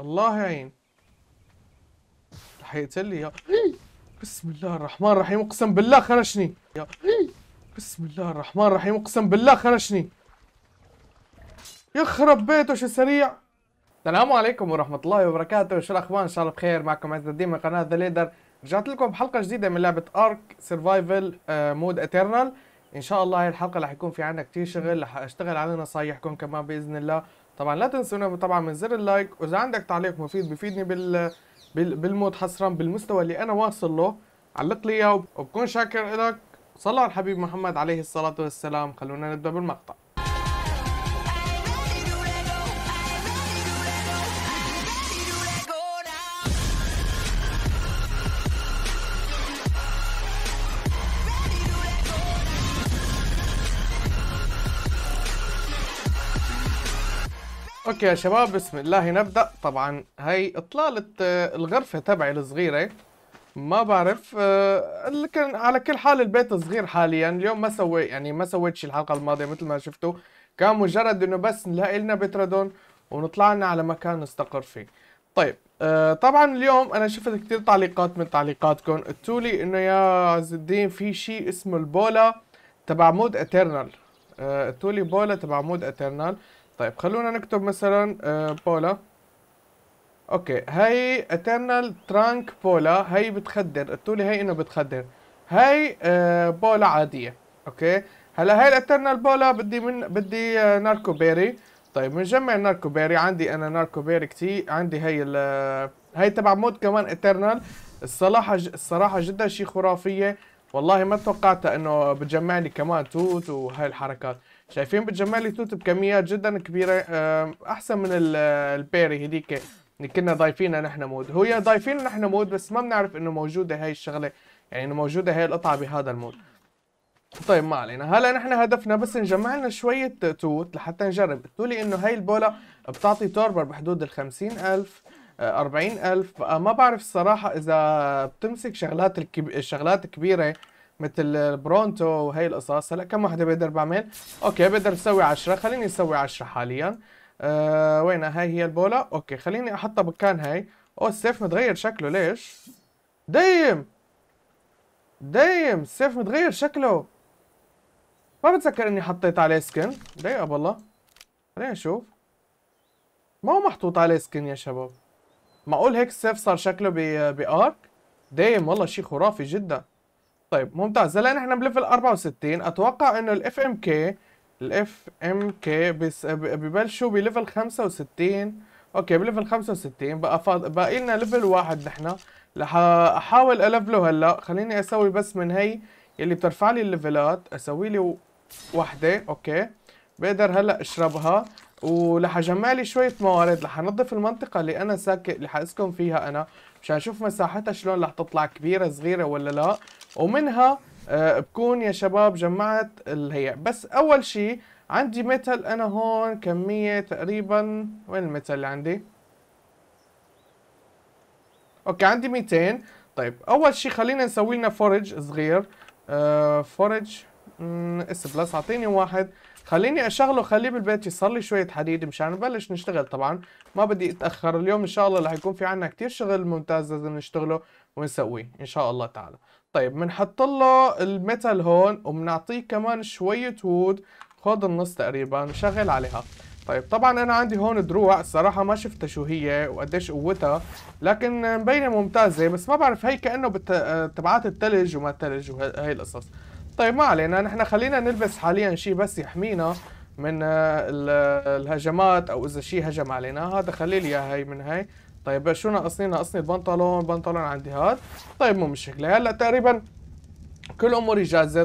الله يعين رح يقتلني يا بسم الله الرحمن الرحيم اقسم بالله خرجني يا بسم الله الرحمن الرحيم اقسم بالله خرجني يخرب بيته شو سريع السلام عليكم ورحمة الله وبركاته شو الأخبار إن شاء الله بخير معكم عز الدين من قناة ذا ليدر رجعت لكم بحلقة جديدة من لعبة أرك سرفايفل مود اترنال إن شاء الله هاي الحلقة رح يكون في عندنا كتير شغل رح أشتغل على نصايحكم كمان بإذن الله طبعا لا تنسونا طبعا من زر اللايك واذا عندك تعليق مفيد بفيدني بال بالموت حصرا بالمستوى اللي انا واصل له علق لي اياه وبكون شاكر لك صلى على الحبيب محمد عليه الصلاه والسلام خلونا نبدا بالمقطع اوكي يا شباب بسم الله نبدا طبعا هاي اطلاله آه، الغرفه تبعي الصغيره ما بعرف آه، لكن على كل حال البيت صغير حاليا اليوم ما سوي يعني ما سويت شي الحلقه الماضيه مثل ما شفتوا كان مجرد انه بس نلاقي لنا بترادون ونطلع لنا على مكان نستقر فيه طيب آه، طبعا اليوم انا شفت كثير تعليقات من تعليقاتكم قلتوا لي انه يا عز الدين في شيء اسمه البولا تبع مود اترنال قلتوا لي بولا تبع مود اترنال طيب خلونا نكتب مثلا بولا آه، اوكي هاي اترنال ترانك بولا هاي بتخدر قلتوا لي هاي انه بتخدر هاي بولا آه، عاديه اوكي هلا هاي الاترنال بولا بدي من بدي ناركو آه، بيري طيب بنجمع ناركو بيري عندي انا ناركو بيري كتير عندي هاي ال هاي تبع مود كمان اترنال الصراحه الصراحه جدا شيء خرافيه والله ما توقعتها انه بتجمعني كمان توت وهاي الحركات شايفين بتجمع لي توت بكميات جدا كبيره احسن من البيري هذيك اللي يعني كنا ضايفينها نحن مود هو ضايفين نحن مود بس ما بنعرف انه موجوده هاي الشغله يعني انه موجوده هاي القطعه بهذا المود طيب ما علينا هلا نحن هدفنا بس نجمع لنا شويه توت لحتى نجرب قلتوا لي انه هاي البوله بتعطي توربر بحدود ال 50000 40000 آه، آه، ما بعرف الصراحه اذا بتمسك شغلات الكب... الشغلات كبيره مثل برونتو وهي القصص هلا كم وحده بقدر بعمل اوكي بقدر اسوي 10 خليني اسوي 10 حاليا أه وين هاي هي البولا اوكي خليني احطها بمكان هاي او السيف متغير شكله ليش دايم دايم السيف متغير شكله ما بتذكر اني حطيت عليه سكن دقيقه بالله خليني اشوف ما هو محطوط عليه سكن يا شباب معقول هيك السيف صار شكله بارك دايم والله شيء خرافي جدا طيب ممتاز هلا نحن بليفل 64 اتوقع انه الاف ام كي الاف ام كي ببلشوا بليفل 65 اوكي بليفل 65 بقى فاض... باقي لنا ليفل واحد نحن رح احاول الفله هلا خليني اسوي بس من هي اللي بترفع لي الليفلات اسوي لي وحده اوكي بقدر هلا اشربها ورح اجمع لي شويه موارد رح انظف المنطقه اللي انا ساكن اللي حاسكن فيها انا مشان اشوف مساحتها شلون رح تطلع كبيره صغيره ولا لا ومنها آه، بكون يا شباب جمعت الهي بس اول شيء عندي ميتال انا هون كمية تقريبا وين الميتال اللي عندي اوكي عندي 200 طيب اول شيء خلينا نسوي لنا فورج صغير فورج آه، اس بلس اعطيني واحد خليني اشغله خليه بالبيت يصير لي شويه حديد مشان نبلش نشتغل طبعا ما بدي اتاخر اليوم ان شاء الله رح يكون في عنا كتير شغل ممتاز لازم نشتغله ونسويه ان شاء الله تعالى طيب بنحط له الميتال هون وبنعطيه كمان شوية وود خذ النص تقريبا وشغل عليها طيب طبعا انا عندي هون دروع الصراحة ما شفتها شو هي وقديش قوتها لكن مبينة ممتازة بس ما بعرف هي كأنه آه، تبعات التلج وما التلج وهي القصص طيب ما علينا نحن خلينا نلبس حاليا شيء بس يحمينا من آه، الهجمات او اذا شيء هجم علينا هذا خليلي اياها هي من هي طيب شو ناقصني ناقصني البنطلون بنطلون عندي هاد طيب مو مشكله هلا تقريبا كل اموري جاهزه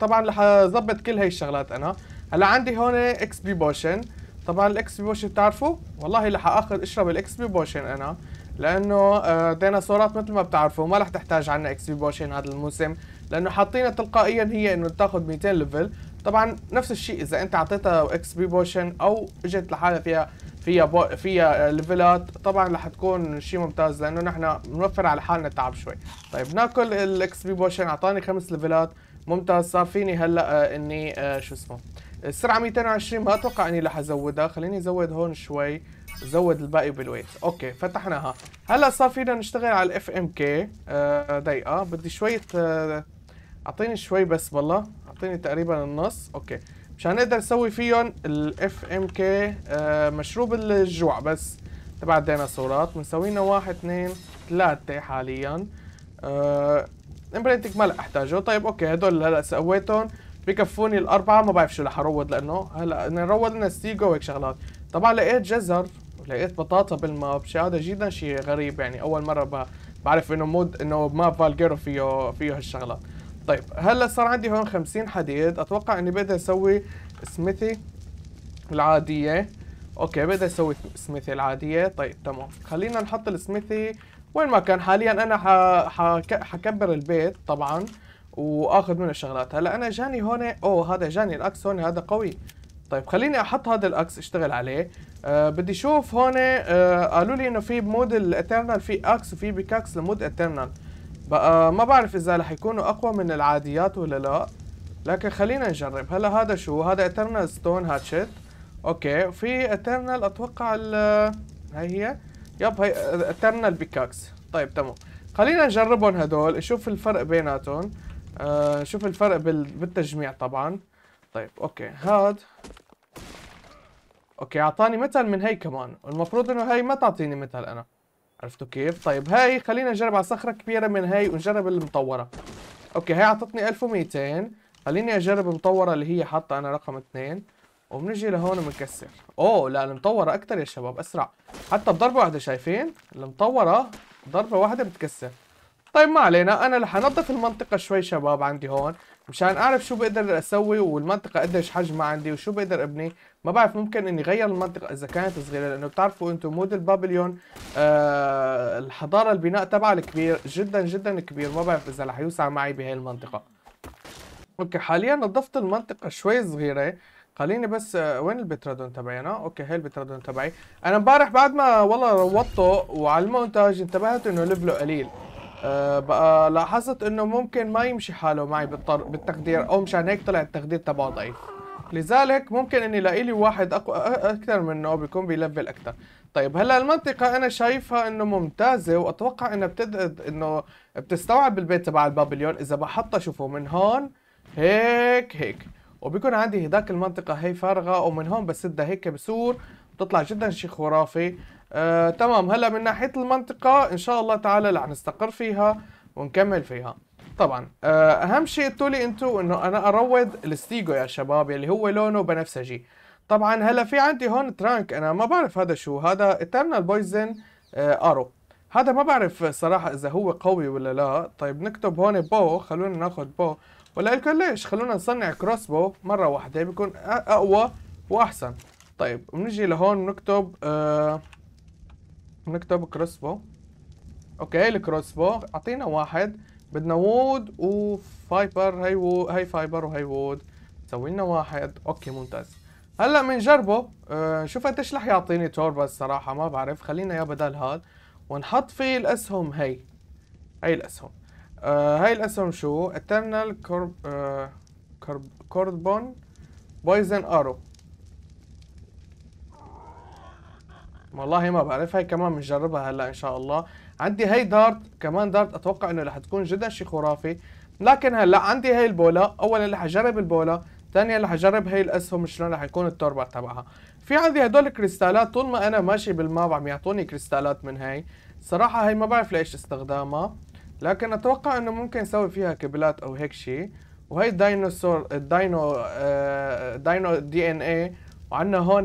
طبعا رح اظبط كل هي الشغلات انا هلا عندي هون اكس بي بوشن طبعا الاكس بي بوشن بتعرفوا والله رح اخذ اشرب الاكس بي بوشن انا لانه آه، ديناصورات مثل ما بتعرفوا ما رح تحتاج عنا اكس بي بوشن هذا الموسم لانه حاطينها تلقائيا هي انه تاخذ 200 ليفل طبعا نفس الشيء اذا انت اعطيتها اكس بي بوشن او اجت لحالها فيها فيها بو... فيها ليفلات طبعا رح تكون شيء ممتاز لانه نحن بنوفر على حالنا تعب شوي طيب ناكل الاكس بي بوشن اعطاني خمس ليفلات ممتاز صار فيني هلا آه، اني آه، شو اسمه السرعه 220 ما اتوقع اني رح ازودها خليني ازود هون شوي زود الباقي بالويت اوكي فتحناها هلا صار فينا نشتغل على الاف ام آه، كي دقيقه بدي شويه اعطيني شوي بس بالله اعطيني تقريبا النص اوكي مشان نقدر نسوي فيهم الاف ام آه، كي مشروب الجوع بس تبع الديناصورات بنسوي لنا واحد اثنين ثلاثة حاليا آه ما رح احتاجه طيب اوكي هدول هلا سويتهم بكفوني الاربعة ما بعرف شو رح اروض لانه هلا نروض لنا ستيجو وهيك شغلات طبعا لقيت جزر لقيت بطاطا بالماب شيء هذا جدا شيء غريب يعني اول مرة بعرف انه مود انه ماب فالجيرو فيه فيه هالشغلات طيب هلا صار عندي هون 50 حديد اتوقع اني بدي اسوي سميثي العاديه اوكي بدي اسوي سميثي العاديه طيب تمام خلينا نحط السميثي وين ما كان حاليا انا حكبر البيت طبعا واخذ منه شغلات هلا انا جاني هون اوه هذا جاني الاكس هون هذا قوي طيب خليني احط هذا الاكس اشتغل عليه أه بدي اشوف هون أه قالوا لي انه في بمود الاترنال في اكس وفي بيكاكس لمود اترنال بقى ما بعرف اذا رح يكونوا اقوى من العاديات ولا لا لكن خلينا نجرب هلا هذا شو هذا اترنال ستون هاتشت اوكي في اترنال اتوقع ال هاي هي يب هي اترنال بيكاكس طيب تمام خلينا نجربهم هدول نشوف الفرق بيناتهم آه الفرق بال... بالتجميع طبعا طيب اوكي هاد اوكي اعطاني مثل من هي كمان المفروض انه هي ما تعطيني مثل انا عرفتوا كيف طيب هاي خلينا نجرب على صخره كبيره من هاي ونجرب المطوره اوكي هاي اعطتني 1200 خليني اجرب المطوره اللي هي حاطه انا رقم 2 وبنجي لهون وبنكسر. اوه لا المطوره اكثر يا شباب اسرع حتى بضربه واحده شايفين المطوره ضربه واحده بتكسر طيب ما علينا انا رح انظف المنطقه شوي شباب عندي هون مشان اعرف شو بقدر اسوي والمنطقه قديش حجمها عندي وشو بقدر ابني ما بعرف ممكن اني غير المنطقه اذا كانت صغيره لانه بتعرفوا انتم مود البابليون آه الحضاره البناء تبعها الكبير جدا جدا كبير ما بعرف اذا رح يوسع معي بهي المنطقه اوكي حاليا نظفت المنطقه شوي صغيره خليني بس آه، وين البترادون تبعي انا؟ اوكي هي البترادون تبعي، انا امبارح بعد ما والله روضته وعلى المونتاج انتبهت انه ليفله قليل. أه بقى لاحظت انه ممكن ما يمشي حاله معي بالتقدير او مشان هيك طلع التقدير تبعه ضعيف. لذلك ممكن اني الاقي لي واحد اقوى اكثر منه بيكون بيلفل اكثر طيب هلا المنطقة أنا شايفها إنه ممتازة وأتوقع إنها بتد إنه بتستوعب البيت تبع البابليون إذا بحطها شوفوا من هون هيك هيك وبيكون عندي هداك المنطقة هي فارغة ومن هون بسدها هيك بسور بتطلع جدا شيء خرافي آه تمام هلا من ناحية المنطقة إن شاء الله تعالى رح نستقر فيها ونكمل فيها طبعا آه، اهم شيء قلتوا لي انتم انه انا اروض الاستيجو يا شباب اللي هو لونه بنفسجي طبعا هلا في عندي هون ترانك انا ما بعرف هذا شو هذا اترنال بويزن ارو هذا ما بعرف صراحة اذا هو قوي ولا لا طيب نكتب هون بو خلونا ناخذ بو ولا لكم ليش خلونا نصنع كروس بو مرة واحدة بيكون اقوى واحسن طيب بنجي لهون بنكتب آه بنكتب كروس بو اوكي الكروس بو اعطينا واحد بدنا وود وفايبر هاي و... هاي فايبر وهي وود سوي لنا واحد اوكي ممتاز هلا بنجربه أه شوف قديش رح يعطيني توربه الصراحه ما بعرف خلينا يا بدل هاد ونحط فيه الاسهم هي هي الاسهم آه هاي الاسهم شو اترنال كورب آه كورب كوربون بويزن ارو والله ما بعرف هاي كمان بنجربها هلا ان شاء الله عندي هي دارت كمان دارت اتوقع انه رح تكون جدا شيء خرافي لكن هلا عندي هي البولا اولا رح اجرب البولا ثانيا رح اجرب هي الاسهم شلون رح يكون التربه تبعها في عندي هدول الكريستالات طول ما انا ماشي بالماب عم يعطوني كريستالات من هي صراحة هي ما بعرف ليش استخدامها لكن اتوقع انه ممكن اسوي فيها كبلات او هيك شيء وهي الديناصور الداينو آه، داينو دي ان اي وعندنا هون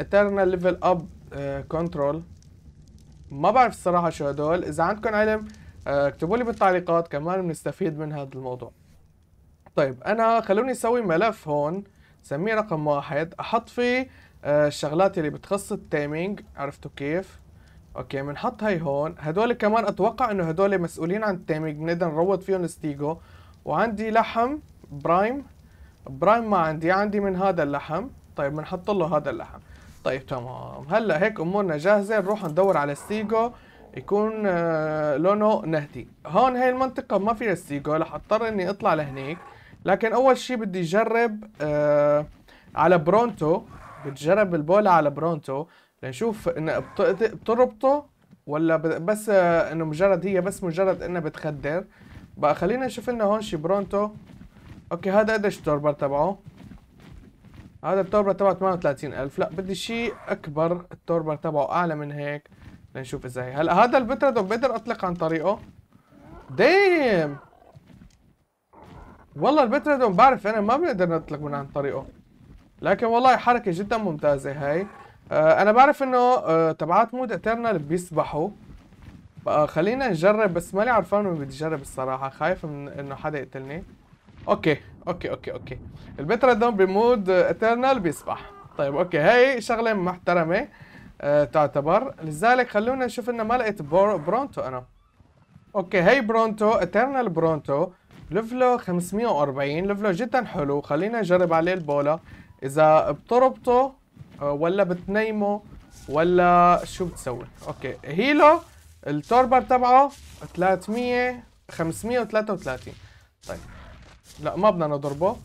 اترنال ليفل اب كنترول ما بعرف الصراحه شو هدول اذا عندكم علم آه، اكتبوا لي بالتعليقات كمان بنستفيد من هذا الموضوع طيب انا خلوني اسوي ملف هون سميه رقم واحد احط فيه آه، الشغلات اللي بتخص التيمينج عرفتوا كيف اوكي بنحط هي هون هدول كمان اتوقع انه هدول مسؤولين عن التيمينج بنقدر نروض فيهم ستيجو وعندي لحم برايم برايم ما عندي عندي من هذا اللحم طيب بنحط له هذا اللحم طيب تمام هلا هيك امورنا جاهزه نروح ندور على السيجو يكون آه، لونه نهدي هون هاي المنطقه ما فيها السيجو رح اضطر اني اطلع لهنيك لكن اول شيء بدي اجرب آه، على برونتو بتجرب البولا على برونتو لنشوف انه بتربطه ولا بس آه، انه مجرد هي بس مجرد انها بتخدر بقى خلينا نشوف لنا هون شي برونتو اوكي هذا قديش التوربر تبعه هذا التوربة تبعه 38000 لا بدي شيء أكبر التوربة تبعه أعلى من هيك لنشوف اذا هي هلا هذا البترادون بقدر أطلق عن طريقه ديم والله البترادون بعرف أنا ما بنقدر نطلق من عن طريقه لكن والله حركة جدا ممتازة هاي آه أنا بعرف إنه آه تبعات مود إترنال بيسبحوا آه، خلينا نجرب بس ماني عرفان وين بدي اجرب الصراحة خايف من انه حدا يقتلني اوكي اوكي اوكي اوكي دوم بمود اترنال بيسبح طيب اوكي هاي شغله محترمه أه تعتبر لذلك خلونا نشوف انه ما لقيت برونتو انا اوكي هاي برونتو اترنال برونتو لفلو 540 لفلو جدا حلو خلينا نجرب عليه البولا اذا بتربطه آه، ولا بتنيمه ولا شو بتسوي اوكي هيلو التوربر تبعه 300 533 طيب لا ما بدنا نضربه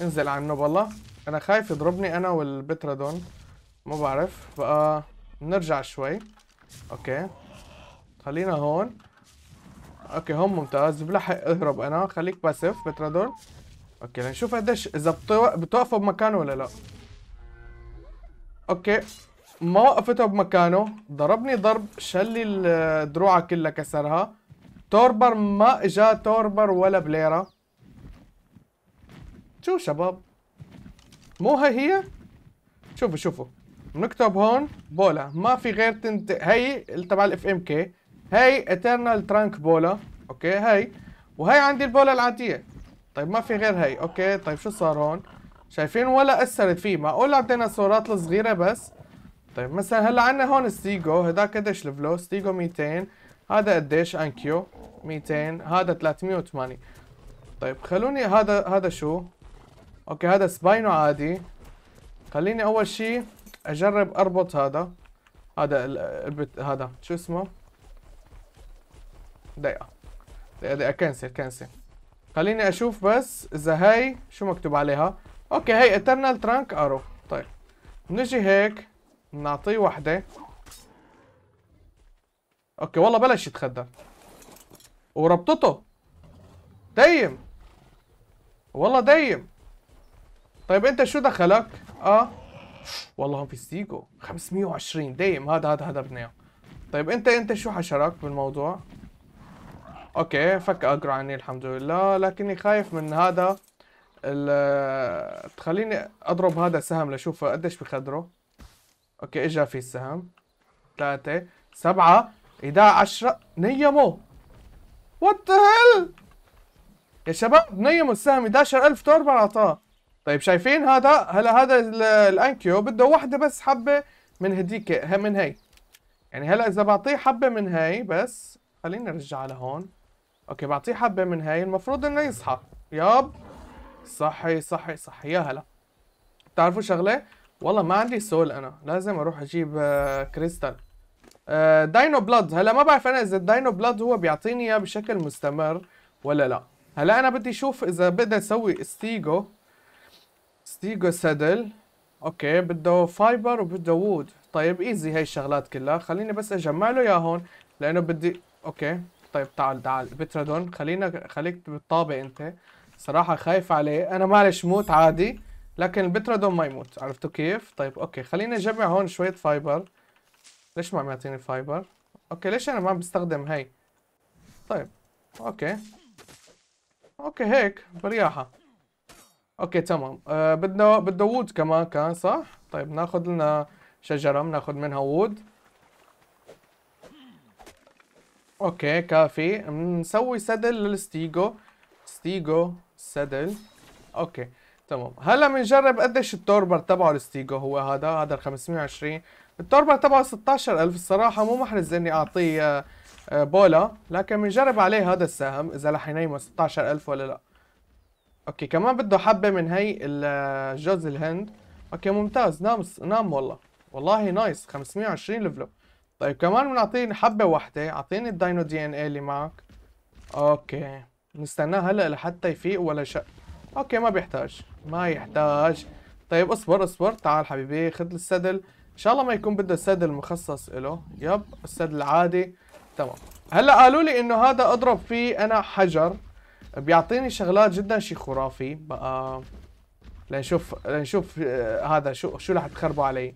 انزل عنه النوبلا انا خايف يضربني انا والبترادون ما بعرف بقى نرجع شوي اوكي خلينا هون اوكي هون ممتاز بلحق اهرب انا خليك باسف بترادون اوكي لنشوف قديش اذا بتوقفوا بمكانه ولا لا اوكي ما وقفته بمكانه ضربني ضرب شلي الدروعه كلها كسرها توربر ما اجا توربر ولا بليره شوف شباب مو هي هي شوفوا شوفوا نكتب هون بولا ما في غير تنت هي تبع الاف ام كي هي اترنال ترانك بولا اوكي هي وهي عندي البولا العاديه طيب ما في غير هي اوكي طيب شو صار هون شايفين ولا اثرت فيه معقول الديناصورات الصغيره بس طيب مثلا هلا عندنا هون ستيجو هذاك قديش الفلو ستيجو 200 هذا قديش انكيو 200 هذا 308 طيب خلوني هذا هذا شو اوكي هذا سباينو عادي خليني اول شيء اجرب اربط هذا هذا البت هذا شو اسمه دقيقة دقيقة دقيقة كنسل كنسل خليني اشوف بس اذا هاي شو مكتوب عليها اوكي هي اترنال ترانك ارو طيب نجي هيك نعطيه وحدة اوكي والله بلش يتخدر وربطته دايم والله دايم طيب انت شو دخلك؟ اه والله في ستيجو 520 دايم هذا هذا هذا بدنا طيب انت انت شو حشرك بالموضوع؟ اوكي فك اقرا عني الحمد لله لكني خايف من هذا ال تخليني اضرب هذا السهم لاشوف قديش بخدره اوكي اجا في السهم ثلاثة سبعة 11 10 وات ذا هيل يا شباب نيموا السهم 11000 دولار اعطاه طيب شايفين هذا هلا هذا الانكيو بده وحده بس حبه من هديك من هي يعني هلا اذا بعطيه حبه من هي بس خليني ارجعها لهون اوكي بعطيه حبه من هي المفروض انه يصحى ياب صحي صحي صحي يا هلا بتعرفوا شغله والله ما عندي سول انا لازم اروح اجيب آه، كريستال آه، داينو بلاد هلا ما بعرف انا اذا الداينو بلاد هو بيعطيني اياه بشكل مستمر ولا لا هلا انا بدي اشوف اذا بقدر اسوي استيجو ديجو سدل اوكي بده فايبر وبده وود طيب ايزي هاي الشغلات كلها خليني بس اجمع له اياهم لانه بدي اوكي طيب تعال تعال بترادون خلينا خليك بالطابة انت صراحة خايف عليه انا معلش موت عادي لكن البترادون ما يموت عرفتوا كيف طيب اوكي خلينا نجمع هون شوية فايبر ليش ما عم يعطيني فايبر اوكي ليش انا ما عم بستخدم هاي طيب اوكي اوكي هيك برياحة اوكي تمام آه بدنا بدنا وود كمان كان صح طيب ناخذ لنا شجره بناخذ منها وود اوكي كافي نسوي سدل للستيجو ستيجو سدل اوكي تمام هلا بنجرب قديش التوربر تبعه الستيجو هو هذا هذا ال 520 التوربر تبعه 16000 الصراحه مو محرز اني اعطيه آه، بولا لكن بنجرب عليه هذا السهم اذا رح ينيمه 16000 ولا لا اوكي كمان بده حبة من هي الجوز الهند اوكي ممتاز نام نام والله والله نايس 520 ليفلو طيب كمان بنعطيه حبة واحدة اعطيني الداينو دي ان اي اللي معك اوكي نستناه هلا لحتى يفيق ولا شيء اوكي ما بيحتاج ما يحتاج طيب اصبر اصبر تعال حبيبي خذ السدل ان شاء الله ما يكون بده سدل مخصص له يب السدل العادي تمام هلا قالوا لي انه هذا اضرب فيه انا حجر بيعطيني شغلات جدا شيء خرافي بقى لنشوف لنشوف آه، هذا شو شو رح تخربوا علي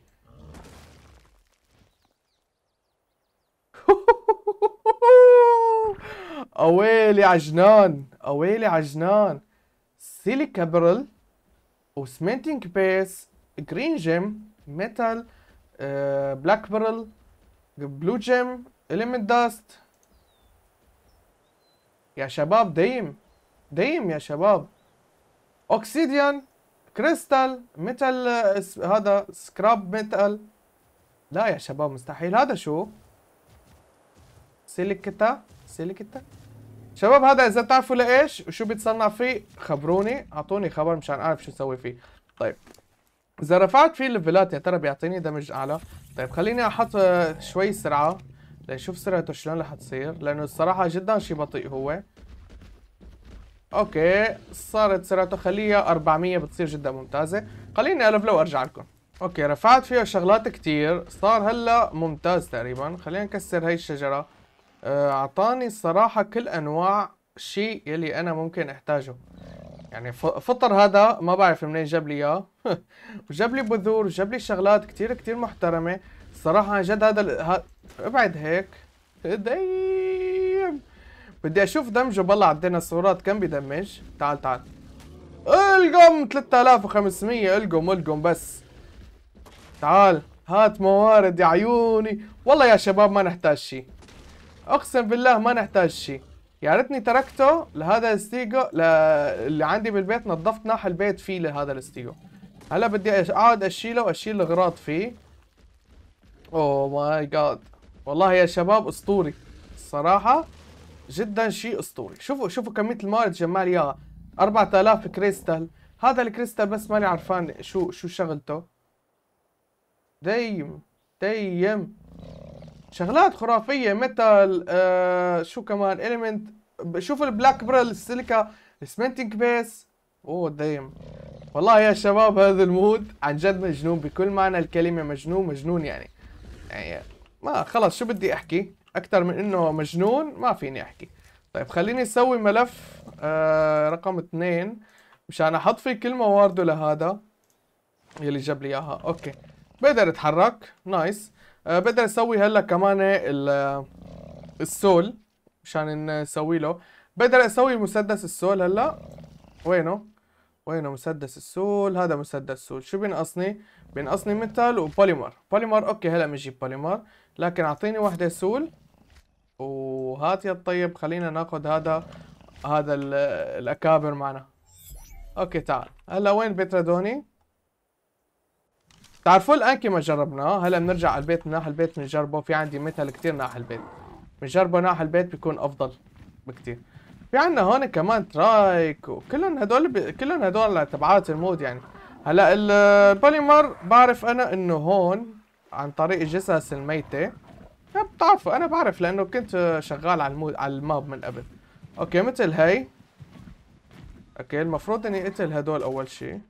اويلي عجنان اويلي عجنان سيلي كابرل وسمنتينج بيس جرين جيم ميتال آه، بلاك بيرل بلو جيم اليمنت داست يا شباب دايم دايم يا شباب اوكسيديان كريستال ميتال هذا سكراب ميتال لا يا شباب مستحيل هذا شو سيليكتا سيليكتا شباب هذا اذا تعرفوا لايش وشو بيتصنع فيه خبروني اعطوني خبر مشان اعرف شو اسوي فيه طيب اذا رفعت فيه الليفلات يا ترى بيعطيني دمج اعلى طيب خليني احط آه، شوي سرعه لنشوف سرعته شلون رح تصير لانه الصراحه جدا شيء بطيء هو اوكي صارت سيراتوخالية 400 بتصير جدا ممتازة خليني الف لو ارجع لكم اوكي رفعت فيها شغلات كتير صار هلا ممتاز تقريبا خلينا نكسر هاي الشجرة آه، اعطاني الصراحة كل انواع شيء يلي انا ممكن احتاجه يعني فطر هذا ما بعرف منين جاب لي اياه وجاب لي بذور وجاب لي شغلات كتير كتير محترمة الصراحة عن جد هذا ابعد هيك دقيق بدي اشوف دمجه بالله على الديناصورات كم بدمج تعال تعال القم 3500 القم القم بس تعال هات موارد يا عيوني والله يا شباب ما نحتاج شيء اقسم بالله ما نحتاج شيء يا ريتني تركته لهذا الاستيجو ل... اللي عندي بالبيت نظفت ناح البيت فيه لهذا الاستيجو هلا بدي اقعد اشيله واشيل الاغراض فيه اوه ماي جاد والله يا شباب اسطوري الصراحه جدا شيء اسطوري شوفوا شوفوا كميه الماء اللي جمع لي اياها 4000 كريستال هذا الكريستال بس ماني عرفان شو شو شغلته دايم دايم شغلات خرافيه ميتال آه شو كمان اليمنت شوفوا البلاك بريل السيليكا السمنتنج بيس اوه دايم والله يا شباب هذا المود عن جد مجنون بكل معنى الكلمه مجنون مجنون يعني يعني ما خلص شو بدي احكي اكثر من انه مجنون ما فيني احكي طيب خليني اسوي ملف آه رقم اثنين مشان احط فيه كل موارده لهذا يلي جاب لي اياها اوكي بقدر اتحرك نايس آه بقدر اسوي هلا كمان آه، السول مشان نسوي له بقدر اسوي مسدس السول هلا وينه وينه مسدس السول هذا مسدس السول شو بينقصني بينقصني ميتال وبوليمر بوليمر اوكي هلا بنجيب بوليمر لكن اعطيني وحده سول وهات يا الطيب خلينا ناخذ هذا هذا الاكابر معنا اوكي تعال هلا وين بيتردوني تعرفوا الانكي ما جربناه هلا بنرجع على البيت من البيت بنجربه في عندي متل كثير ناح البيت بنجربه ناح البيت بيكون افضل بكثير في عندنا هون كمان ترايك وكلهم هدول ب... كلهم هدول تبعات المود يعني هلا البوليمر بعرف انا انه هون عن طريق الجثث الميته بتعرفوا انا بعرف لانه كنت شغال على المود على الماب من قبل اوكي مثل هاي اوكي المفروض اني قتل هدول اول شيء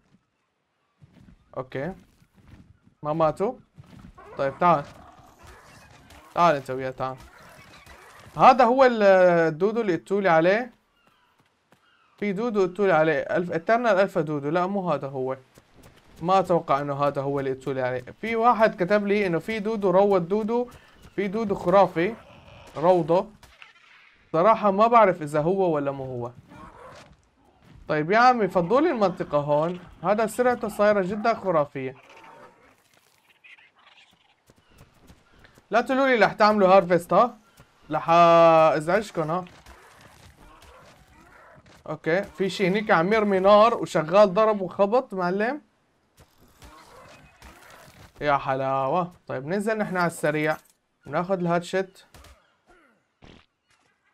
اوكي ما ماتوا طيب تعال تعال انت وياه تعال هذا هو الدودو اللي قلتولي عليه في دودو قلتولي عليه الف اترنال الفا دودو لا مو هذا هو ما اتوقع انه هذا هو اللي قلتولي عليه في واحد كتب لي انه في دودو روض دودو في دود خرافي روضة صراحة ما بعرف إذا هو ولا مو هو طيب يا عمي فضوا لي المنطقة هون هذا سرعته صايرة جدا خرافية لا تقولوا لي رح تعملوا هارفست ها رح ازعجكم ها اوكي في شيء هنيك عم يرمي نار وشغال ضرب وخبط معلم يا حلاوة طيب ننزل نحن على السريع ناخد الهاتشت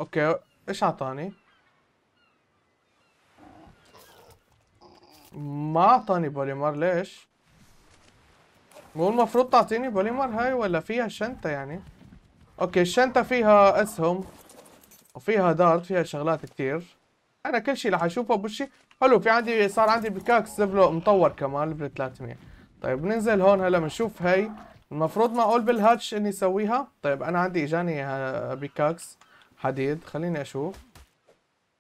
اوكي ايش اعطاني ما اعطاني بوليمر ليش مو المفروض تعطيني بوليمر هاي ولا فيها شنطة يعني اوكي الشنطة فيها اسهم وفيها دارت فيها شغلات كتير انا كل شيء رح اشوفه بوشي حلو في عندي صار عندي بكاكس دبلو مطور كمان ليفل 300 طيب ننزل هون هلا بنشوف هاي المفروض معقول بالهاتش اني اسويها طيب انا عندي اجاني آه، بيكاكس حديد خليني اشوف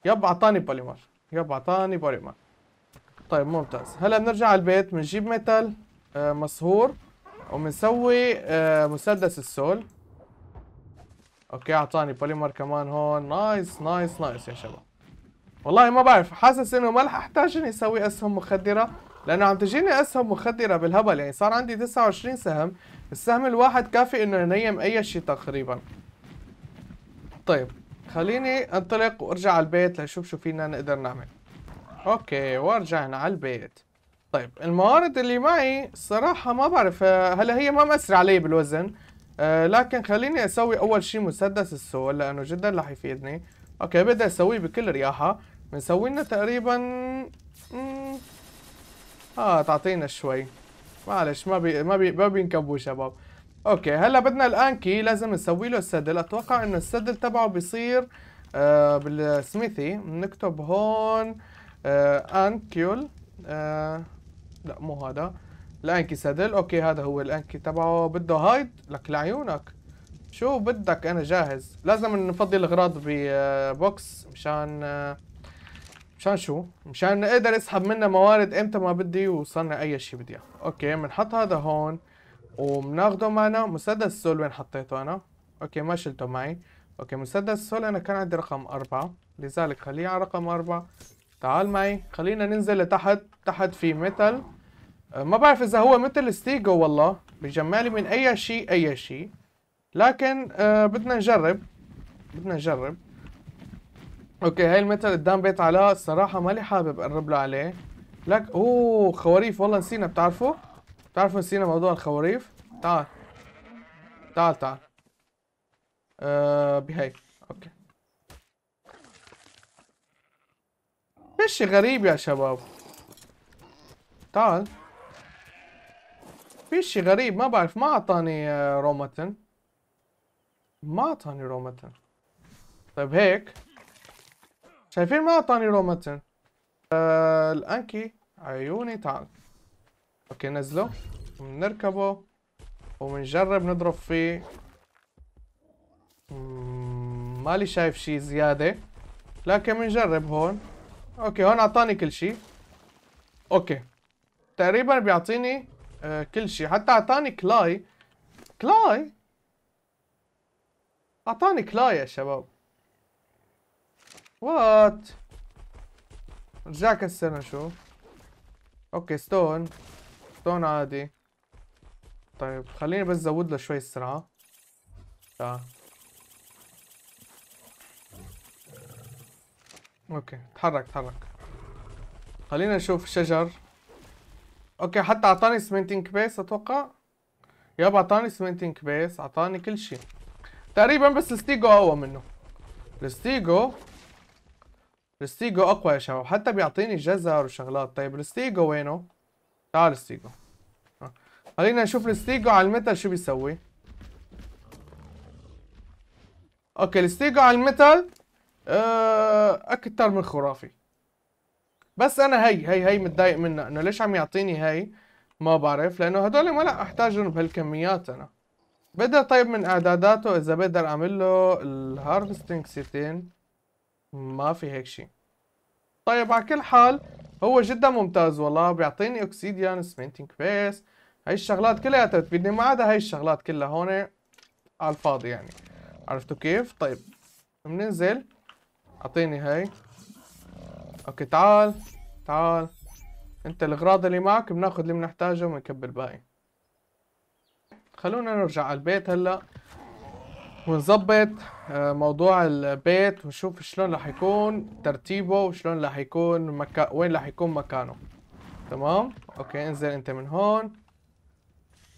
يب اعطاني بوليمر يب اعطاني بوليمر طيب ممتاز هلا بنرجع على البيت بنجيب ميتال آه، مصهور وبنسوي آه، مسدس السول اوكي اعطاني بوليمر كمان هون نايس نايس نايس يا شباب والله ما بعرف حاسس انه ما رح احتاج اني اسوي اسهم مخدره لانه عم تجيني اسهم مخدره بالهبل يعني صار عندي 29 سهم السهم الواحد كافي انه ينيم اي شيء تقريبا طيب خليني انطلق وارجع على البيت لنشوف شو فينا نقدر نعمل اوكي ورجعنا على البيت طيب الموارد اللي معي الصراحه ما بعرف آه، هلا هي ما مأثرة علي بالوزن أه لكن خليني اسوي اول شيء مسدس السول لانه جدا رح يفيدني اوكي بدي اسويه بكل رياحه بنسوي لنا تقريبا اه تعطينا شوي معلش ما بي ما بي ما بينكبوا شباب اوكي هلا بدنا الانكي لازم نسوي له السدل اتوقع انه السدل تبعه بيصير آه بالسميثي نكتب هون آه انكيول آه لا مو هذا الانكي سدل اوكي هذا هو الانكي تبعه بده هايد لك لعيونك شو بدك انا جاهز لازم نفضي الاغراض ببوكس آه، مشان آه مشان شو؟ مشان اقدر اسحب منها موارد امتى ما بدي وصنع اي شيء بدي اياه اوكي بنحط هذا هون وبناخده معنا مسدس سول وين حطيته انا اوكي ما شلته معي اوكي مسدس سول انا كان عندي رقم أربعة لذلك خليه على رقم أربعة تعال معي خلينا ننزل لتحت تحت في ميتال أه، ما بعرف اذا هو مثل ستيجو والله بيجمع لي من اي شيء اي شيء لكن آه بدنا نجرب بدنا نجرب اوكي هاي المتل قدام بيت علاء الصراحه مالي حابب اقرب له عليه لك اوه خواريف والله نسينا بتعرفوا بتعرفوا نسينا موضوع الخواريف تعال تعال تعال آه بهاي اوكي شيء غريب يا شباب تعال في شي غريب ما بعرف ما اعطاني آه، روماتن ما اعطاني روماتن طيب هيك شايفين ما اعطاني رو متن آه الانكي عيوني تعال اوكي نزله بنركبه وبنجرب نضرب فيه مالي شايف شي زيادة لكن بنجرب هون اوكي هون اعطاني كل شي اوكي تقريبا بيعطيني آه كل شي حتى اعطاني كلاي كلاي اعطاني كلاي يا شباب وات رجع كسرنا شو اوكي ستون ستون عادي طيب خليني بس زود له شوي السرعة تا اوكي تحرك تحرك خلينا نشوف الشجر اوكي حتى اعطاني سمنتينج بيس اتوقع يابا اعطاني سمنتينج بيس اعطاني كل شيء تقريبا بس الستيجو اقوى منه الستيجو رستيجو اقوى يا شباب حتى بيعطيني جزر وشغلات طيب رستيجو وينه تعال رستيجو آه. خلينا نشوف الستيجو على الميتال شو بيسوي اوكي الستيجو على الميتال أه اكتر من خرافي بس انا هي هي هي متضايق منها انه ليش عم يعطيني هي ما بعرف لانه هدول ما لا احتاجهم بهالكميات انا بدها طيب من اعداداته اذا بقدر اعمل له الهارفستنج سيتين ما في هيك شيء طيب على كل حال هو جدا ممتاز والله بيعطيني اوكسيديان سمنتنج بيس هاي الشغلات كلها بتفيدني ما عدا هاي الشغلات كلها هون على الفاضي يعني عرفتوا كيف طيب بننزل اعطيني هاي اوكي تعال تعال انت الاغراض اللي معك بناخذ اللي بنحتاجه ونكبل الباقي خلونا نرجع على البيت هلا ونظبط آه، موضوع البيت ونشوف شلون رح يكون ترتيبه وشلون رح يكون مكا... وين رح يكون مكانه تمام اوكي انزل انت من هون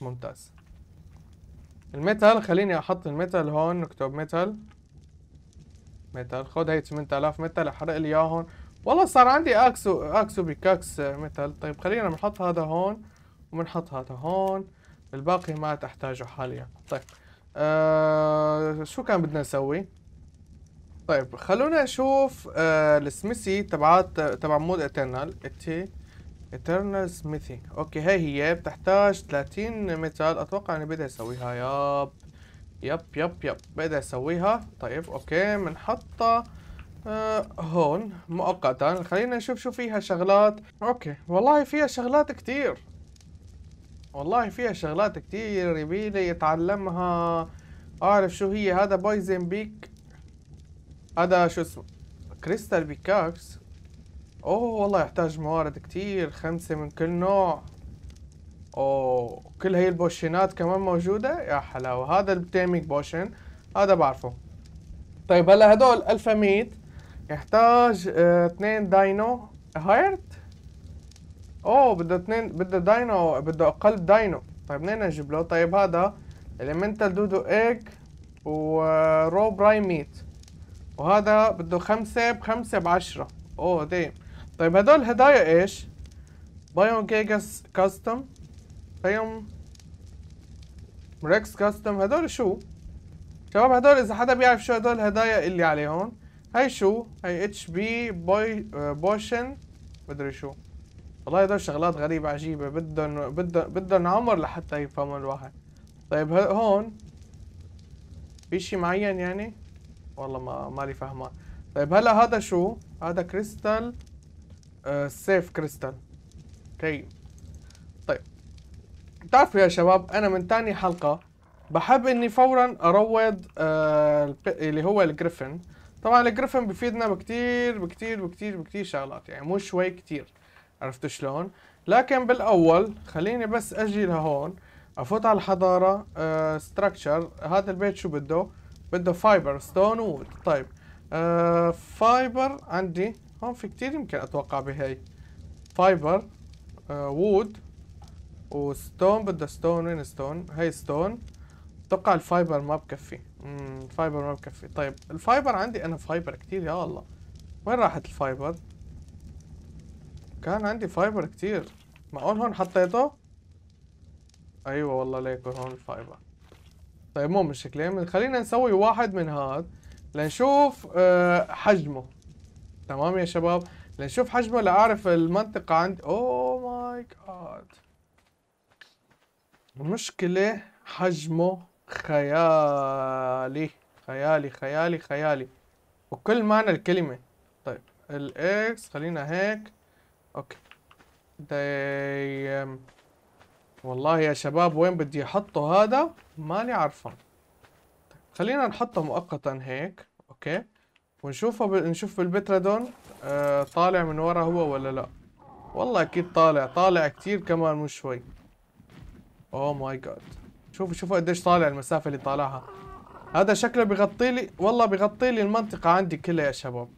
ممتاز الميتال خليني احط الميتال هون نكتب ميتال ميتال خذ هي 8000 ميتال احرق لي اياهم والله صار عندي اكسو اكسو بكاكس آه، ميتال طيب خلينا بنحط هذا هون وبنحط هذا هون الباقي ما تحتاجه حاليا طيب آه شو كان بدنا نسوي طيب خلونا نشوف آه السميثي تبعات تبع مود اترنال اتي اترنال سميثي اوكي هاي هي بتحتاج 30 متر اتوقع اني بدي اسويها ياب يب يب يب بدي اسويها طيب اوكي بنحطها آه هون مؤقتا خلينا نشوف شو فيها شغلات اوكي والله فيها شغلات كتير والله فيها شغلات كتير يبيلي يتعلمها اعرف شو هي هذا بايزن بيك هذا شو اسمه كريستال بيكاكس اوه والله يحتاج موارد كتير خمسة من كل نوع اوه كل هي البوشنات كمان موجودة يا حلاوة هذا البتيميك بوشن هذا بعرفه طيب هلا هدول الفا ميت يحتاج آه، اثنين داينو هايرت اوه بده اثنين بده داينو بده قلب داينو طيب منين اجيب له طيب هذا المنتال دودو ايج ورو براي ميت وهذا بده خمسة بخمسة بعشرة اوه ديم طيب هدول هدايا ايش بايون جيجاس كاستم بايون ريكس كاستم هدول شو شباب هدول اذا حدا بيعرف شو هدول الهدايا اللي عليهم هاي شو هاي اتش بي بوي بوشن مدري شو والله هدول شغلات غريبة عجيبة بدهم بدهم بدهم عمر لحتى يفهموا الواحد طيب هون في شي معين يعني والله ما مالي فهمان طيب هلا هذا شو هذا كريستال آه سيف كريستال اوكي طيب بتعرفوا يا شباب انا من تاني حلقة بحب اني فورا اروض آه اللي هو الجريفن طبعا الجريفن بفيدنا بكتير بكتير بكتير بكتير شغلات يعني مو شوي كتير عرفت شلون لكن بالاول خليني بس اجي لهون افوت على الحضاره آه ستراكشر هذا البيت شو بده بده فايبر ستون وود طيب آه فايبر عندي هون في كتير يمكن اتوقع بهي فايبر آه وود وستون بده ستون وين ستون هي ستون اتوقع الفايبر ما بكفي امم الفايبر ما بكفي طيب الفايبر عندي انا فايبر كتير يا الله وين راحت الفايبر كان عندي فايبر كتير معقول هون حطيته ايوه والله ليك هون الفايبر طيب مو مشكلة خلينا نسوي واحد من هاد لنشوف آه، حجمه تمام يا شباب لنشوف حجمه لاعرف المنطقة عندي اوه oh ماي جاد المشكلة حجمه خيالي خيالي خيالي خيالي وكل معنى الكلمة طيب الاكس خلينا هيك اوكي دايم والله يا شباب وين بدي احطه هذا ماني عارفه خلينا نحطه مؤقتا هيك اوكي ونشوفه ب... نشوف بالبترادون آه طالع من ورا هو ولا لا والله اكيد طالع طالع كتير كمان مو شوي اوه ماي جاد شوفوا شوفوا قديش طالع المسافه اللي طالعها هذا شكله بغطي لي والله بغطي لي المنطقه عندي كلها يا شباب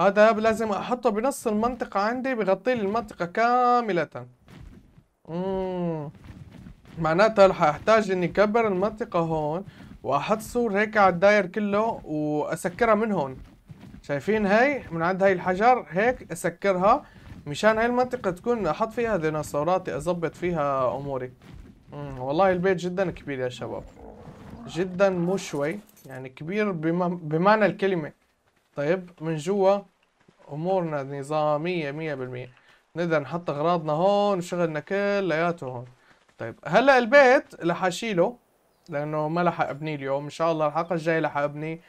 هذا آه، لازم احطه بنص المنطقة عندي بغطي لي المنطقة كاملة اممم معناتها رح احتاج اني اكبر المنطقة هون واحط سور هيك على الداير كله واسكرها من هون شايفين هاي من عند هاي الحجر هيك اسكرها مشان هاي المنطقة تكون احط فيها ديناصوراتي اظبط فيها اموري مم. والله البيت جدا كبير يا شباب جدا مو شوي يعني كبير بم... بمعنى الكلمة طيب من جوا امورنا نظاميه مية بالمية نقدر نحط اغراضنا هون وشغلنا كلياته هون طيب هلا البيت رح اشيله لانه ما رح ابنيه اليوم ان شاء الله الحلقه الجايه رح ابني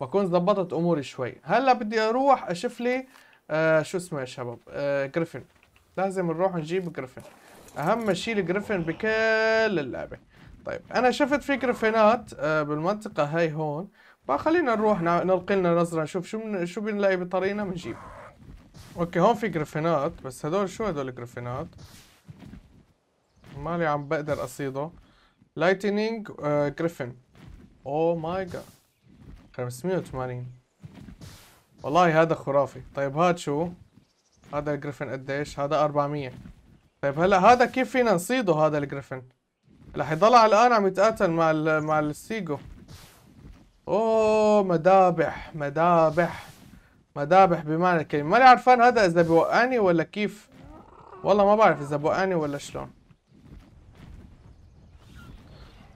بكون ظبطت اموري شوي هلا بدي اروح اشوف لي آه شو اسمه يا شباب آه جريفن لازم نروح نجيب جريفن اهم شيء الجريفن بكل اللعبه طيب انا شفت في جريفنات آه بالمنطقه هاي هون خلينا نروح نلقي لنا نظره نشوف شو من شو بنلاقي بطريقنا بنجيب اوكي هون في جريفينات بس هدول شو هدول الجريفينات مالي عم بقدر اصيده لايتنينج آه جريفن او ماي جاد 580 والله هذا خرافي طيب هاد شو هذا الجريفن قديش هذا 400 طيب هلا هذا كيف فينا نصيده هذا الجريفن رح يضل على الان عم يتقاتل مع ال مع السيجو اوه مذابح مذابح مذابح بمعنى الكلمه ماني عارفان هذا اذا بوقعني ولا كيف والله ما بعرف اذا بوقعني ولا شلون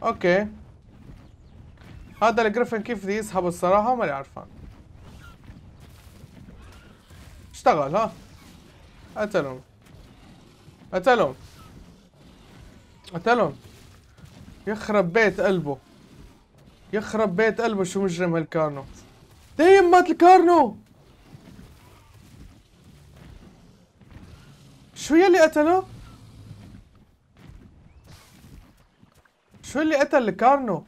اوكي هذا الجريفن كيف بده يسحبه الصراحه ماني عارفان اشتغل ها قتلهم قتلهم قتلهم يخرب بيت قلبه يخرب بيت قلبه شو مجرم هالكارنو دايم مات الكارنو شو يلي قتله؟ شو اللي قتل الكارنو؟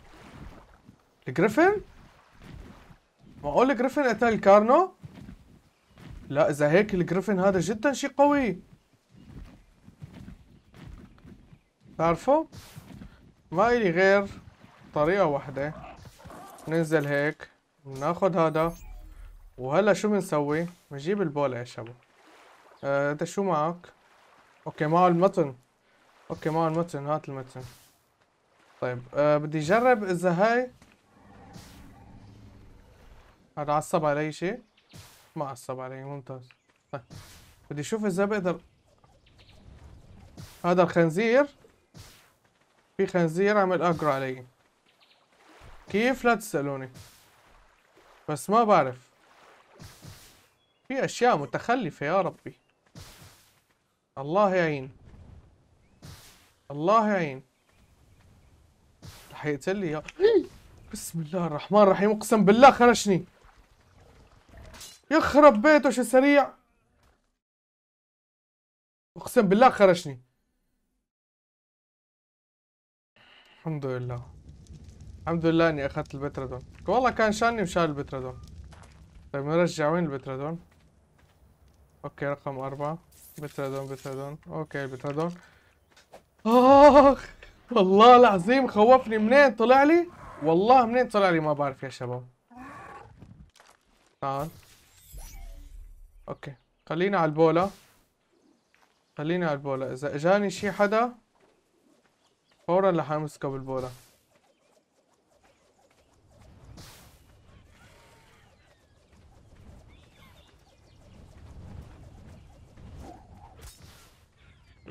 الجريفن؟ معقول الجريفن قتل الكارنو؟ لا اذا هيك الجريفن هذا جدا شيء قوي تعرفوا؟ ما إلي غير طريقة واحدة ننزل هيك ناخد هذا وهلا شو بنسوي بنجيب البولة يا شباب آه، انت آه شو معك اوكي معه المتن اوكي معه المتن هات المتن طيب آه بدي اجرب اذا هاي هذا عصب علي شيء ما عصب علي ممتاز طيب بدي اشوف اذا بقدر هذا الخنزير في خنزير عمل اجر علي كيف لا تسألوني بس ما بعرف في أشياء متخلفة يا ربي الله يعين الله يعين رح يقتلني يا بسم الله الرحمن الرحيم اقسم بالله خرشني يخرب بيته شو سريع اقسم بالله خرشني الحمد لله الحمد لله اني اخذت البترادون والله كان شاني وشال البترادون طيب نرجع وين البترادون اوكي رقم اربعة بترادون بترادون اوكي البترادون اخ والله العظيم خوفني منين طلع لي والله منين طلع لي ما بعرف يا شباب تعال اوكي خلينا على البولا خلينا على البولا اذا اجاني شي حدا فورا رح امسكه بالبولا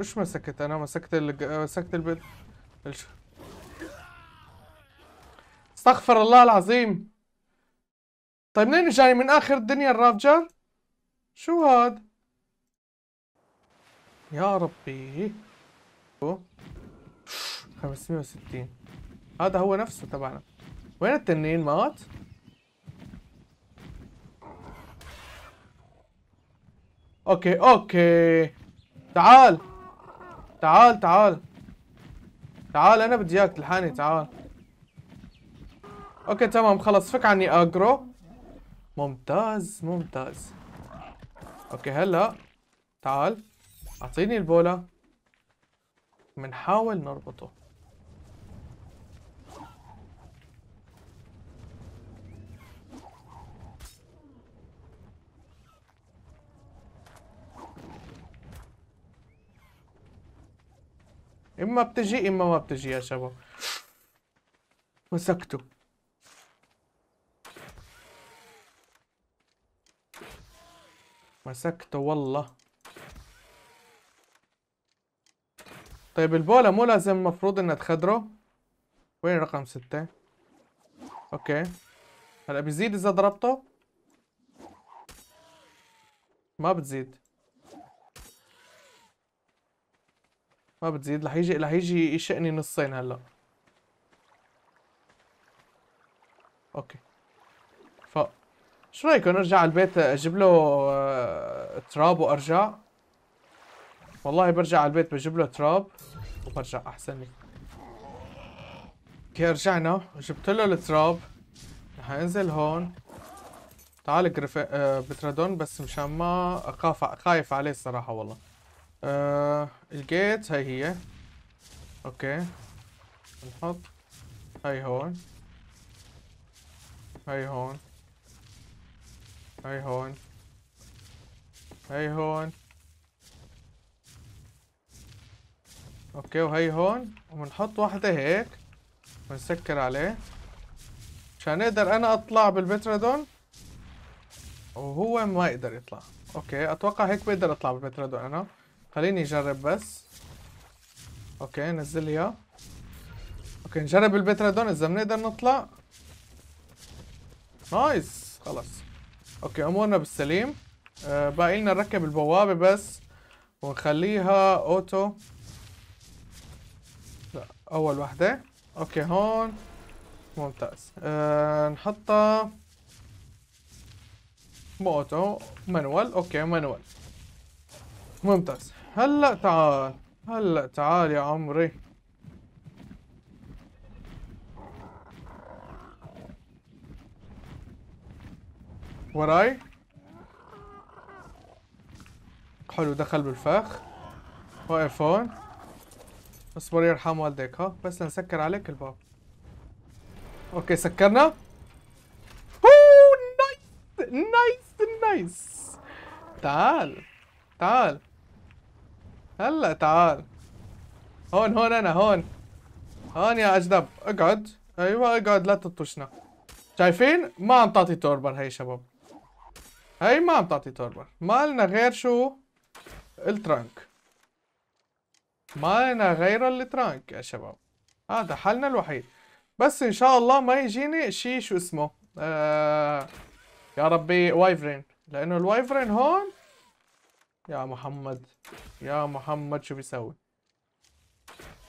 مش مسكت انا مسكت ال... مسكت البيت استغفر الله العظيم طيب منين جاي من اخر الدنيا الرافجه شو هاد يا ربي 560 هذا هو نفسه تبعنا وين التنين مات اوكي اوكي تعال تعال تعال تعال انا بدي اياك تلحاني تعال اوكي تمام خلص فك عني اجرو ممتاز ممتاز اوكي هلا تعال اعطيني البوله بنحاول نربطه اما بتجي اما ما بتجي يا شباب مسكته مسكته والله طيب البولا مو لازم المفروض انها تخدره وين رقم ستة اوكي هلا بيزيد اذا ضربته ما بتزيد ما بتزيد رح يجي رح يجي يشقني نصين هلا اوكي ف شو رايكم ارجع على البيت اجيب له آه، تراب وارجع والله برجع على البيت بجيب له تراب وبرجع احسن لي اوكي رجعنا جبت له التراب رح انزل هون تعال جريف آه، بترادون بس مشان ما اخاف خايف عليه الصراحه والله آه، الجيت هاي هي اوكي نحط هاي هون هاي هون هاي هون هاي هون اوكي وهي هون ونحط واحدة هيك ونسكر عليه عشان اقدر انا اطلع بالبترادون وهو ما يقدر يطلع اوكي اتوقع هيك بقدر اطلع بالبترادون انا خليني اجرب بس اوكي نزل لي اياه اوكي نجرب البترادون اذا بنقدر نطلع نايس خلص اوكي امورنا بالسليم آه باقي لنا نركب البوابه بس ونخليها اوتو لا اول وحده اوكي هون ممتاز آه نحطها مو اوتو مانوال اوكي مانوال ممتاز هلا تعال هلا تعال يا عمري وراي حلو دخل بالفخ واقف هون اصبر يرحم والديك ها بس لنسكر عليك الباب اوكي سكرنا اوه نايس نايس نايس تعال تعال هلا تعال هون هون انا هون هون يا اجدب اقعد ايوه اقعد لا تطشنا شايفين ما عم تعطي توربر هي شباب هي ما عم تعطي توربر ما لنا غير شو الترانك ما لنا غير الترانك يا شباب هذا حلنا الوحيد بس ان شاء الله ما يجيني شيء شو اسمه آه يا ربي وايفرين لانه الوايفرين هون يا محمد يا محمد شو بيسوي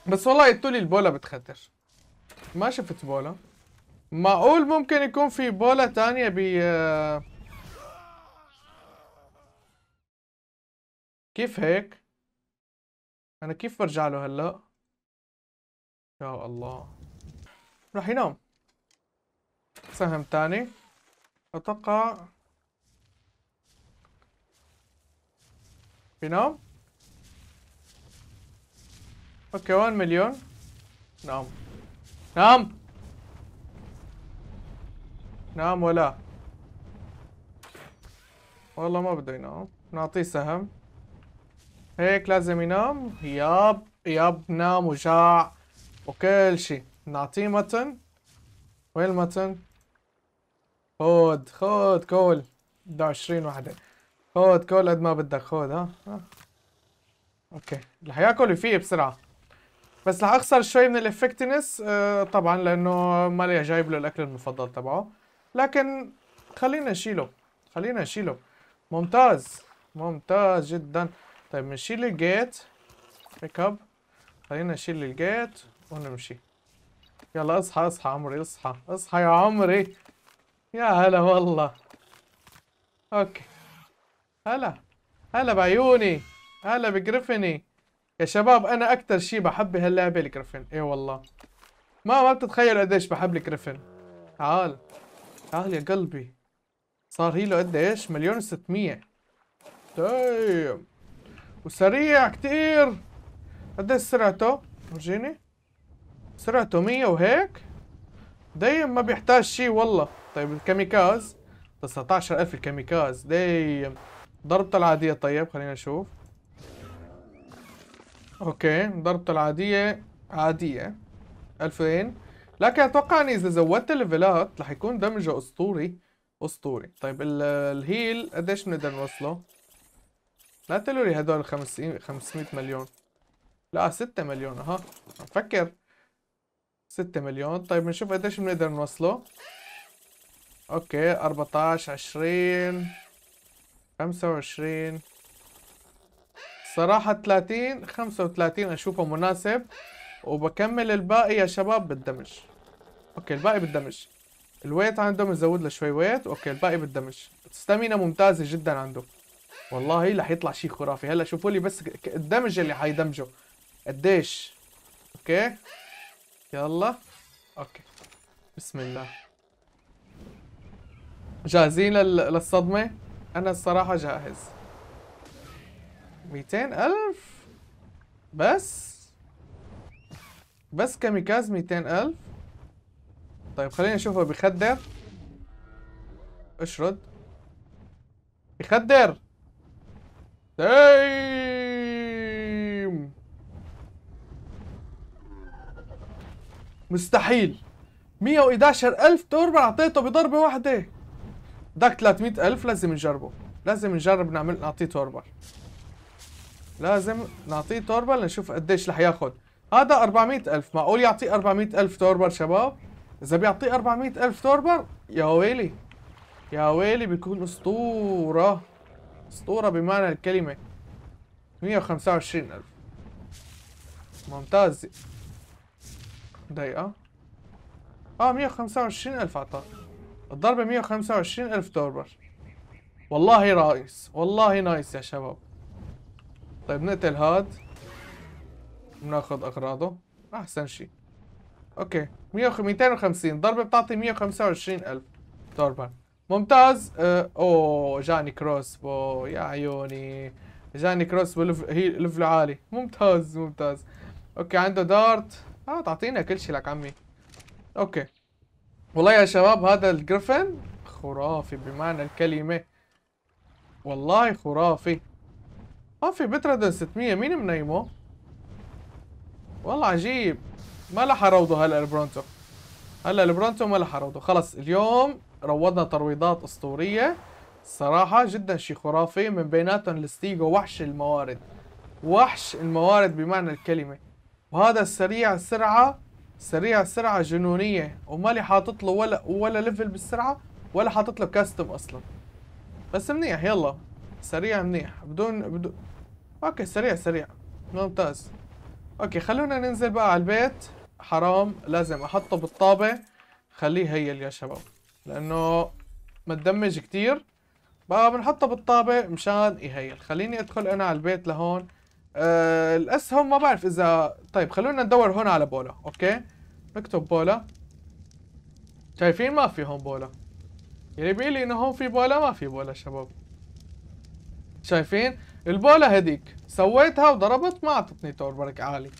بس والله قلتوا لي البولا بتخدر ما شفت بولا معقول ممكن يكون في بولا تانية ب كيف هيك انا كيف برجع له هلا يا الله راح ينام سهم تاني اتوقع نوم اوكي 1 مليون نام نام نام ولا والله ما بده ينام نعطيه سهم هيك لازم ينام ياب ياب نام وجاع وكل شي نعطيه متن وين المتن؟ خود خود كول 21 وحدة خود كل قد ما بدك خود ها, ها. اوكي رح ياكل ويفيق بسرعه بس رح اخسر شوي من الافكتنس آه طبعا لانه ما لي جايب له الاكل المفضل تبعه لكن خلينا نشيله خلينا نشيله ممتاز ممتاز جدا طيب بنشيل الجيت بيك اب خلينا نشيل الجيت ونمشي يلا اصحى اصحى عمري اصحى اصحى يا عمري يا هلا والله اوكي هلا هلا بعيوني هلا بجريفني يا شباب انا اكثر شيء بحب هاللعبه الجريفن اي والله ما ما بتتخيل قديش بحب الجريفن تعال تعال يا قلبي صار هي له قديش مليون و600 طيب وسريع كثير قديش سرعته ورجيني سرعته 100 وهيك دايم ما بيحتاج شيء والله طيب الكاميكاز 19000 الكاميكاز دايم ضربته العادية طيب خلينا نشوف اوكي ضربته العادية عادية 2000 لكن اتوقع اني اذا زودت الليفلات رح يكون دمجه اسطوري اسطوري طيب الهيل قديش بنقدر نوصله لا تقولوا لي 50 500 مليون لا 6 مليون اها فكر 6 مليون طيب نشوف قديش بنقدر نوصله اوكي 14 20 خمسة وعشرين صراحة 30 35 اشوفه مناسب وبكمل الباقي يا شباب بالدمج اوكي الباقي بالدمج الويت عنده مزود له شوي ويت اوكي الباقي بالدمج ستامينا ممتازة جدا عنده والله رح يطلع شيء خرافي هلا شوفوا لي بس الدمج اللي حيدمجه قديش اوكي يلا اوكي بسم الله جاهزين للصدمة أنا الصراحة جاهز ميتين ألف بس بس كاميكاز ميتين ألف طيب خلينا نشوفه بيخدر اشرد بيخدر تيم مستحيل 111 ألف توربة أعطيته بضربة واحدة داك 300000 لازم نجربه لازم نجرب نعمل نعطيه توربل لازم نعطيه توربل نشوف قديش رح ياخذ هذا 400000 معقول يعطيه 400000 توربل شباب اذا بيعطيه 400000 توربل يا ويلي يا ويلي بيكون اسطوره اسطوره بمعنى الكلمه 125000 ممتاز دقيقه اه 125000 اعطاه الضربة 125 ألف دولار والله رايس والله نايس يا شباب طيب نقتل هاد بناخد أغراضه أحسن شي أوكي 250 ضربة بتعطي 125 ألف دولار ممتاز أه أوه جاني كروس بو يا عيوني جاني كروس بو هي لفل عالي ممتاز ممتاز أوكي عنده دارت اه تعطينا كل شي لك عمي اوكي والله يا شباب هذا الجريفن خرافي بمعنى الكلمة والله خرافي ما في بتردن 600 مين منيمه والله عجيب ما لح اروضه هلا البرونتو هلا البرونتو ما لح اروضه خلص اليوم روضنا ترويضات اسطورية صراحة جدا شي خرافي من بيناتهم الستيجو وحش الموارد وحش الموارد بمعنى الكلمة وهذا السريع السرعة سريع سرعه جنونيه ومالي حاطط له ولا ولا ليفل بالسرعه ولا حاطط له كاستم اصلا بس منيح يلا سريع منيح بدون بدون اوكي سريع سريع ممتاز اوكي خلونا ننزل بقى على البيت حرام لازم احطه بالطابه خليه هيل يا شباب لانه متدمج كتير بقى بنحطه بالطابه مشان يهيل خليني ادخل انا على البيت لهون الاسهم آه، ما بعرف اذا طيب خلونا ندور هون على بولا اوكي نكتب بولا شايفين ما في هون بولا يلي يعني بيقول لي انه هون في بولا ما في بولا شباب شايفين البولا هذيك سويتها وضربت ما تور توربرك عالي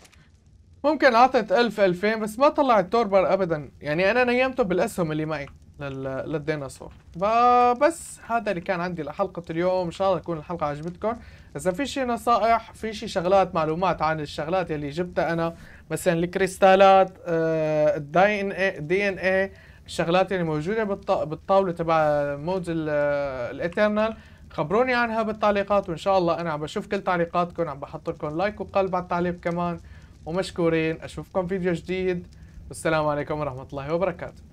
ممكن اعطت 1000 2000 بس ما طلعت توربر ابدا يعني انا نيمته بالاسهم اللي معي للديناصور فبس هذا اللي كان عندي لحلقة اليوم إن شاء الله تكون الحلقة عجبتكم إذا في شي نصائح في شي شغلات معلومات عن الشغلات اللي جبتها أنا مثلا الكريستالات آه، الدي ان اي دي ان اي الشغلات اللي موجودة بالطاولة تبع مود الاترنال خبروني عنها بالتعليقات وان شاء الله انا عم بشوف كل تعليقاتكم عم بحط لكم لايك وقلب على التعليق كمان ومشكورين اشوفكم فيديو جديد والسلام عليكم ورحمه الله وبركاته